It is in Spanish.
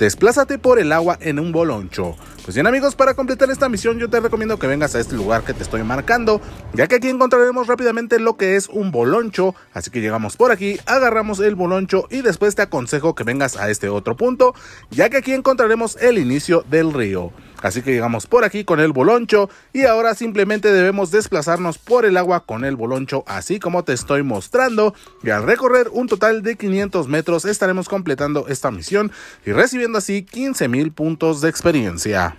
desplázate por el agua en un boloncho. Pues bien amigos, para completar esta misión yo te recomiendo que vengas a este lugar que te estoy marcando, ya que aquí encontraremos rápidamente lo que es un boloncho, así que llegamos por aquí, agarramos el boloncho y después te aconsejo que vengas a este otro punto, ya que aquí encontraremos el inicio del río. Así que llegamos por aquí con el boloncho y ahora simplemente debemos desplazarnos por el agua con el boloncho así como te estoy mostrando y al recorrer un total de 500 metros estaremos completando esta misión y recibiendo así 15.000 puntos de experiencia.